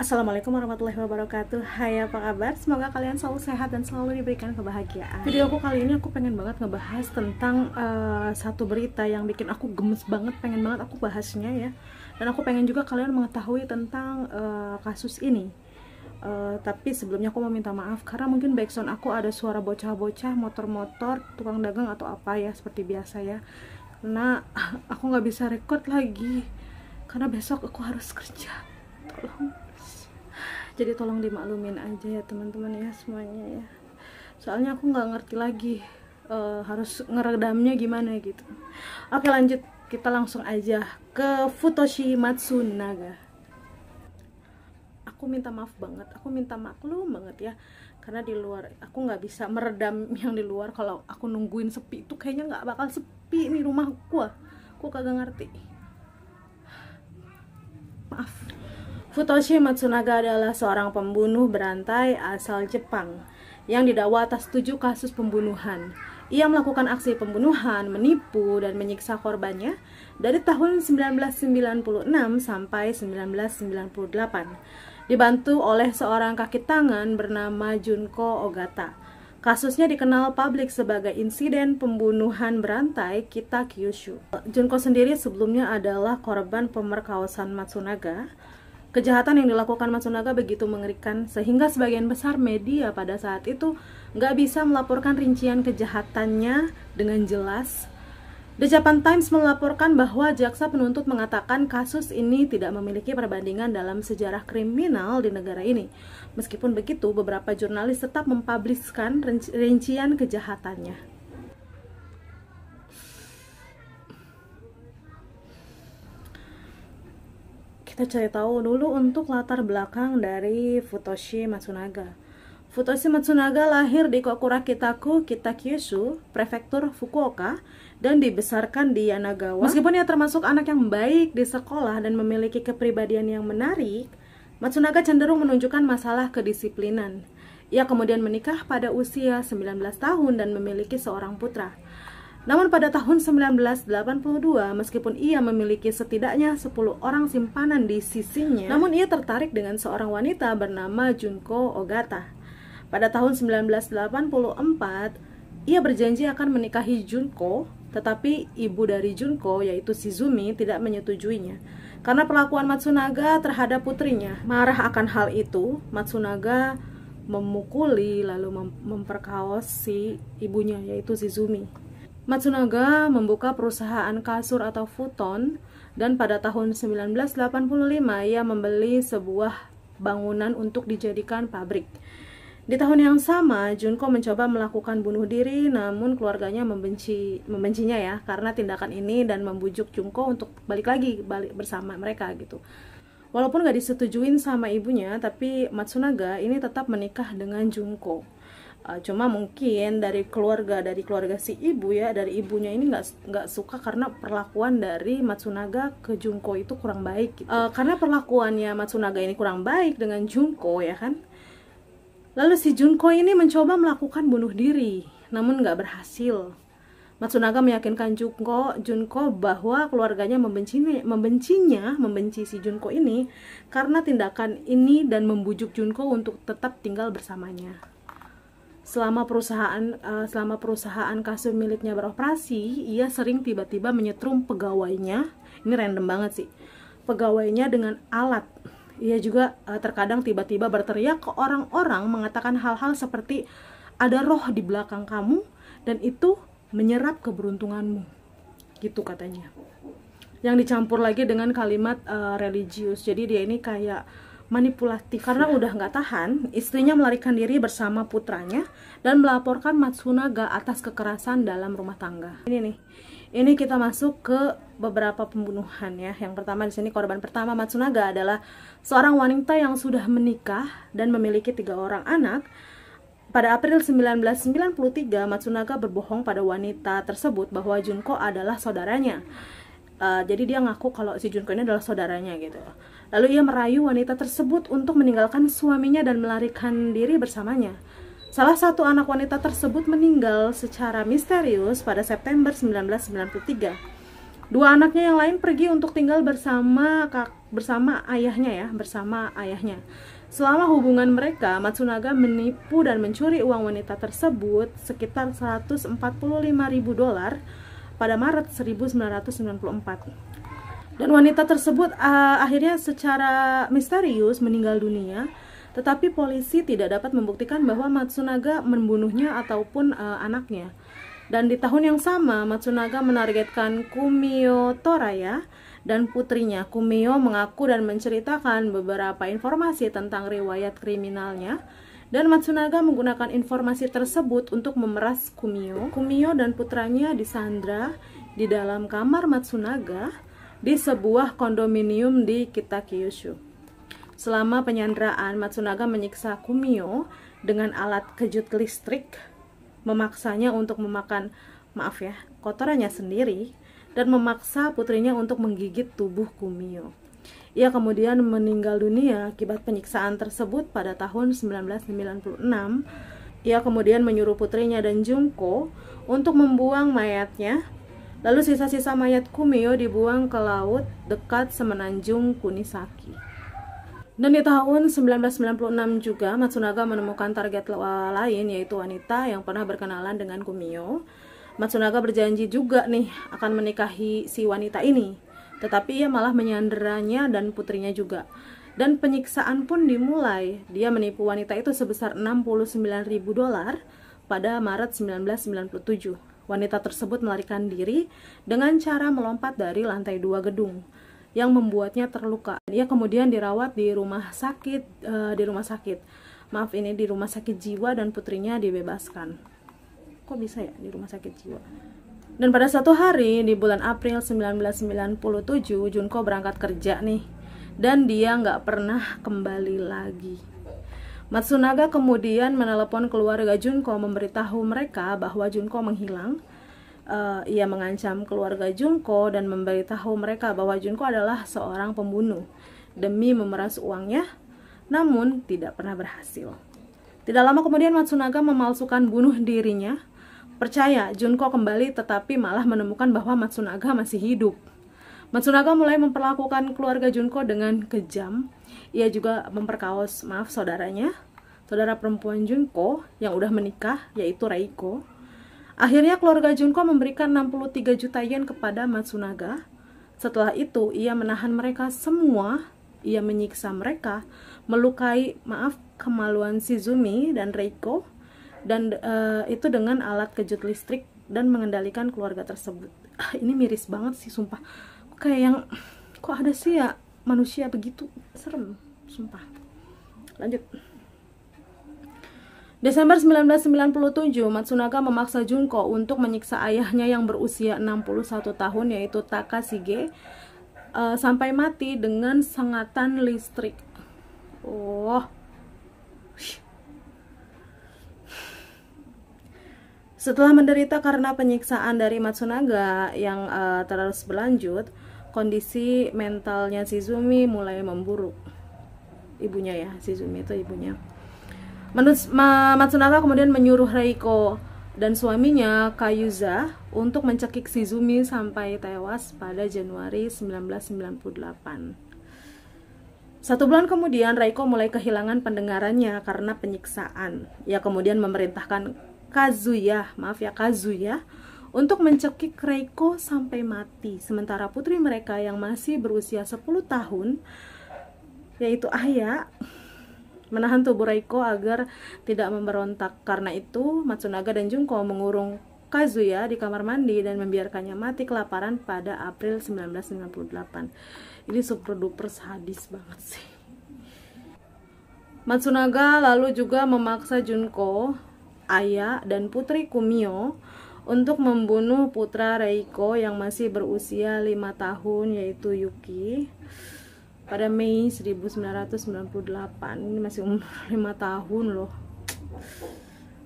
Assalamualaikum warahmatullahi wabarakatuh Hai apa kabar? Semoga kalian selalu sehat dan selalu diberikan kebahagiaan Video aku kali ini aku pengen banget ngebahas tentang uh, satu berita yang bikin aku gemes banget Pengen banget aku bahasnya ya Dan aku pengen juga kalian mengetahui tentang uh, kasus ini uh, Tapi sebelumnya aku mau minta maaf Karena mungkin background aku ada suara bocah-bocah, motor-motor, tukang dagang atau apa ya Seperti biasa ya Karena aku gak bisa record lagi Karena besok aku harus kerja Tolong jadi tolong dimaklumin aja ya teman-teman ya semuanya ya soalnya aku nggak ngerti lagi uh, harus ngeredamnya gimana gitu oke lanjut kita langsung aja ke Futoshi Matsunaga aku minta maaf banget aku minta maklum banget ya karena di luar aku nggak bisa meredam yang di luar kalau aku nungguin sepi itu kayaknya nggak bakal sepi nih rumahku. Ah. aku kagak ngerti Futoshi Matsunaga adalah seorang pembunuh berantai asal Jepang yang didakwa atas tujuh kasus pembunuhan. Ia melakukan aksi pembunuhan, menipu, dan menyiksa korbannya dari tahun 1996 sampai 1998. Dibantu oleh seorang kaki tangan bernama Junko Ogata. Kasusnya dikenal publik sebagai insiden pembunuhan berantai Kita Kyushu. Junko sendiri sebelumnya adalah korban pemerkawasan Matsunaga Kejahatan yang dilakukan Matsunaga begitu mengerikan sehingga sebagian besar media pada saat itu nggak bisa melaporkan rincian kejahatannya dengan jelas. The Japan Times melaporkan bahwa jaksa penuntut mengatakan kasus ini tidak memiliki perbandingan dalam sejarah kriminal di negara ini. Meskipun begitu, beberapa jurnalis tetap mempubliskan rincian kejahatannya. kita cari tahu dulu untuk latar belakang dari Futoshi Matsunaga. Futoshi Matsunaga lahir di Kokura Kitaku, Kitakyushu, Prefektur Fukuoka, dan dibesarkan di Yanagawa. Meskipun ia termasuk anak yang baik di sekolah dan memiliki kepribadian yang menarik, Matsunaga cenderung menunjukkan masalah kedisiplinan. Ia kemudian menikah pada usia 19 tahun dan memiliki seorang putra. Namun pada tahun 1982, meskipun ia memiliki setidaknya 10 orang simpanan di sisinya, namun ia tertarik dengan seorang wanita bernama Junko Ogata. Pada tahun 1984, ia berjanji akan menikahi Junko, tetapi ibu dari Junko, yaitu Shizumi, tidak menyetujuinya. Karena perlakuan Matsunaga terhadap putrinya, marah akan hal itu, Matsunaga memukuli lalu memperkaos si ibunya, yaitu Shizumi. Matsunaga membuka perusahaan kasur atau futon dan pada tahun 1985 ia membeli sebuah bangunan untuk dijadikan pabrik. Di tahun yang sama, Junko mencoba melakukan bunuh diri namun keluarganya membenci membencinya ya karena tindakan ini dan membujuk Junko untuk balik lagi balik bersama mereka gitu. Walaupun gak disetujuin sama ibunya, tapi Matsunaga ini tetap menikah dengan Junko. Eh, cuma mungkin dari keluarga dari keluarga si ibu ya dari ibunya ini nggak nggak suka karena perlakuan dari Matsunaga ke Junko itu kurang baik gitu. uh, karena perlakuannya Matsunaga ini kurang baik dengan Junko ya kan lalu si Junko ini mencoba melakukan bunuh diri namun nggak berhasil Matsunaga meyakinkan Junko, Junko bahwa keluarganya membencinya, membencinya, membenci si Junko ini karena tindakan ini dan membujuk Junko untuk tetap tinggal bersamanya. Selama perusahaan uh, selama perusahaan kasur miliknya beroperasi, ia sering tiba-tiba menyetrum pegawainya. Ini random banget sih. Pegawainya dengan alat. Ia juga uh, terkadang tiba-tiba berteriak ke orang-orang mengatakan hal-hal seperti ada roh di belakang kamu dan itu menyerap keberuntunganmu. Gitu katanya. Yang dicampur lagi dengan kalimat uh, religius. Jadi dia ini kayak manipulatif karena udah nggak tahan istrinya melarikan diri bersama putranya dan melaporkan Matsunaga atas kekerasan dalam rumah tangga ini nih ini kita masuk ke beberapa pembunuhan ya yang pertama di sini korban pertama Matsunaga adalah seorang wanita yang sudah menikah dan memiliki tiga orang anak pada April 1993, Matsunaga berbohong pada wanita tersebut bahwa Junko adalah saudaranya. Eh, jadi dia ngaku kalau si Junko ini adalah saudaranya gitu. Lalu ia merayu wanita tersebut untuk meninggalkan suaminya dan melarikan diri bersamanya. Salah satu anak wanita tersebut meninggal secara misterius pada September 1993. Dua anaknya yang lain pergi untuk tinggal bersama kak, bersama ayahnya ya, bersama ayahnya. Selama hubungan mereka, Matsunaga menipu dan mencuri uang wanita tersebut sekitar 145 ribu dolar pada Maret 1994. Dan wanita tersebut uh, akhirnya secara misterius meninggal dunia, tetapi polisi tidak dapat membuktikan bahwa Matsunaga membunuhnya ataupun uh, anaknya. Dan di tahun yang sama, Matsunaga menargetkan Kumio Toraya dan putrinya. Kumio mengaku dan menceritakan beberapa informasi tentang riwayat kriminalnya dan Matsunaga menggunakan informasi tersebut untuk memeras Kumio. Kumio dan putranya disandra di dalam kamar Matsunaga di sebuah kondominium di Kitakyushu. Selama penyanderaan, Matsunaga menyiksa Kumio dengan alat kejut listrik, memaksanya untuk memakan, maaf ya, kotorannya sendiri, dan memaksa putrinya untuk menggigit tubuh Kumio. Ia kemudian meninggal dunia akibat penyiksaan tersebut pada tahun 1996. Ia kemudian menyuruh putrinya dan Jungko untuk membuang mayatnya. Lalu sisa-sisa mayat Kumio dibuang ke laut dekat semenanjung Kunisaki. Dan di tahun 1996 juga Matsunaga menemukan target lain yaitu wanita yang pernah berkenalan dengan Kumio. Matsunaga berjanji juga nih akan menikahi si wanita ini. Tetapi ia malah menyanderanya dan putrinya juga. Dan penyiksaan pun dimulai. Dia menipu wanita itu sebesar 69.000 dolar pada Maret 1997. Wanita tersebut melarikan diri dengan cara melompat dari lantai dua gedung yang membuatnya terluka. Dia kemudian dirawat di rumah sakit, uh, di rumah sakit. Maaf ini di rumah sakit jiwa dan putrinya dibebaskan. Kok bisa ya di rumah sakit jiwa? Dan pada satu hari di bulan April 1997 Junko berangkat kerja nih dan dia nggak pernah kembali lagi. Matsunaga kemudian menelpon keluarga Junko memberitahu mereka bahwa Junko menghilang. Uh, ia mengancam keluarga Junko dan memberitahu mereka bahwa Junko adalah seorang pembunuh demi memeras uangnya, namun tidak pernah berhasil. Tidak lama kemudian Matsunaga memalsukan bunuh dirinya Percaya, Junko kembali tetapi malah menemukan bahwa Matsunaga masih hidup. Matsunaga mulai memperlakukan keluarga Junko dengan kejam. Ia juga memperkaos, maaf, saudaranya, saudara perempuan Junko yang udah menikah, yaitu Reiko. Akhirnya keluarga Junko memberikan 63 juta yen kepada Matsunaga. Setelah itu, ia menahan mereka semua ia menyiksa mereka, melukai, maaf, kemaluan Shizumi dan Reiko, dan uh, itu dengan alat kejut listrik dan mengendalikan keluarga tersebut ah, ini miris banget sih sumpah kayak yang kok ada sih ya manusia begitu serem sumpah lanjut Desember 1997, Matsunaga memaksa Junko untuk menyiksa ayahnya yang berusia 61 tahun yaitu Takashige uh, sampai mati dengan sengatan listrik. Oh, Setelah menderita karena penyiksaan dari Matsunaga yang uh, terus berlanjut, kondisi mentalnya Shizumi mulai memburuk. Ibunya ya, Shizumi itu ibunya. Menurut Matsunaga kemudian menyuruh Reiko dan suaminya Kayuza untuk mencekik Shizumi sampai tewas pada Januari 1998. Satu bulan kemudian, Reiko mulai kehilangan pendengarannya karena penyiksaan. Ia kemudian memerintahkan Kazuya, maaf ya Kazuya, untuk mencekik Reiko sampai mati. Sementara putri mereka yang masih berusia 10 tahun, yaitu Aya, menahan tubuh Reiko agar tidak memberontak. Karena itu, Matsunaga dan Junko mengurung Kazuya di kamar mandi dan membiarkannya mati kelaparan pada April 1998. Ini super duper sadis banget sih. Matsunaga lalu juga memaksa Junko Ayah dan putri Kumio untuk membunuh putra Reiko yang masih berusia 5 tahun yaitu Yuki pada Mei 1998 ini masih umur 5 tahun loh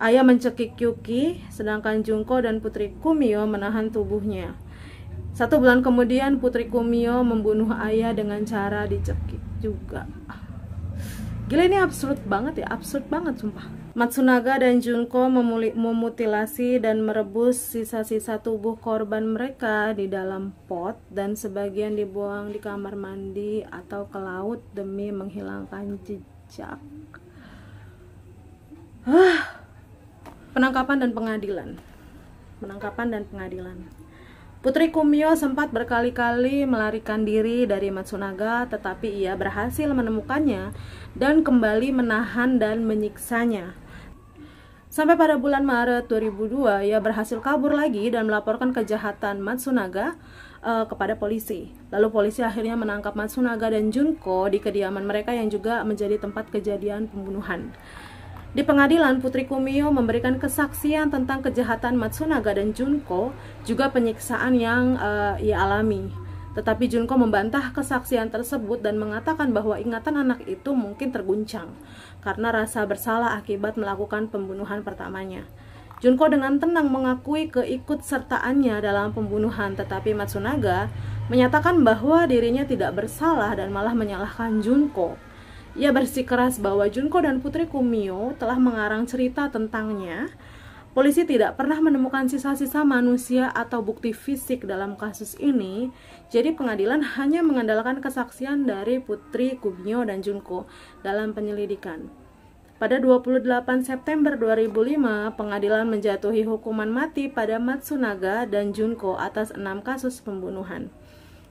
Ayah mencekik Yuki, sedangkan Junko dan Putri Kumio menahan tubuhnya. Satu bulan kemudian, Putri Kumio membunuh Ayah dengan cara dicekik juga. Gila ini absurd banget ya, absurd banget sumpah. Matsunaga dan Junko memutilasi dan merebus sisa-sisa tubuh korban mereka di dalam pot dan sebagian dibuang di kamar mandi atau ke laut demi menghilangkan jejak. Penangkapan dan pengadilan. Penangkapan dan pengadilan. Putri Kumio sempat berkali-kali melarikan diri dari Matsunaga, tetapi ia berhasil menemukannya dan kembali menahan dan menyiksanya. Sampai pada bulan Maret 2002, ia berhasil kabur lagi dan melaporkan kejahatan Matsunaga uh, kepada polisi. Lalu polisi akhirnya menangkap Matsunaga dan Junko di kediaman mereka yang juga menjadi tempat kejadian pembunuhan. Di pengadilan, Putri Kumio memberikan kesaksian tentang kejahatan Matsunaga dan Junko, juga penyiksaan yang uh, ia alami. Tetapi Junko membantah kesaksian tersebut dan mengatakan bahwa ingatan anak itu mungkin terguncang karena rasa bersalah akibat melakukan pembunuhan pertamanya. Junko dengan tenang mengakui keikutsertaannya dalam pembunuhan, tetapi Matsunaga menyatakan bahwa dirinya tidak bersalah dan malah menyalahkan Junko. Ia bersikeras bahwa Junko dan putri Kumio telah mengarang cerita tentangnya Polisi tidak pernah menemukan sisa-sisa manusia atau bukti fisik dalam kasus ini, jadi pengadilan hanya mengandalkan kesaksian dari Putri Kubnyo dan Junko dalam penyelidikan. Pada 28 September 2005, pengadilan menjatuhi hukuman mati pada Matsunaga dan Junko atas enam kasus pembunuhan.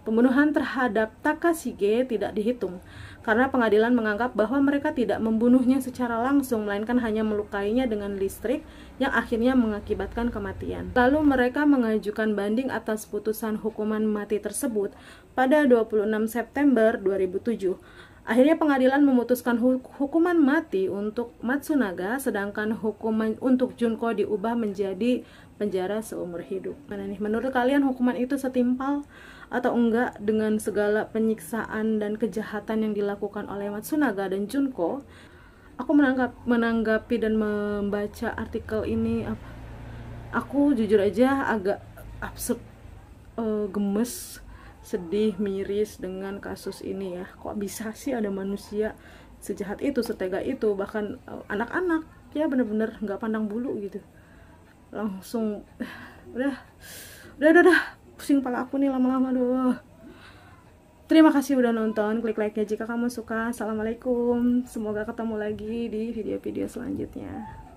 Pembunuhan terhadap Takashige tidak dihitung karena pengadilan menganggap bahwa mereka tidak membunuhnya secara langsung melainkan hanya melukainya dengan listrik yang akhirnya mengakibatkan kematian. Lalu mereka mengajukan banding atas putusan hukuman mati tersebut pada 26 September 2007. Akhirnya pengadilan memutuskan hukuman mati untuk Matsunaga, sedangkan hukuman untuk Junko diubah menjadi penjara seumur hidup. Menurut kalian hukuman itu setimpal atau enggak dengan segala penyiksaan dan kejahatan yang dilakukan oleh Matsunaga dan Junko? Aku menanggap, menanggapi dan membaca artikel ini Aku jujur aja agak absurd, uh, gemes sedih miris dengan kasus ini ya kok bisa sih ada manusia sejahat itu setega itu bahkan eh, anak-anak ya bener-bener nggak pandang bulu gitu langsung udah udah udah, udah. pusing pala aku nih lama-lama doh Terima kasih udah nonton, klik like-nya jika kamu suka. Assalamualaikum, semoga ketemu lagi di video-video selanjutnya.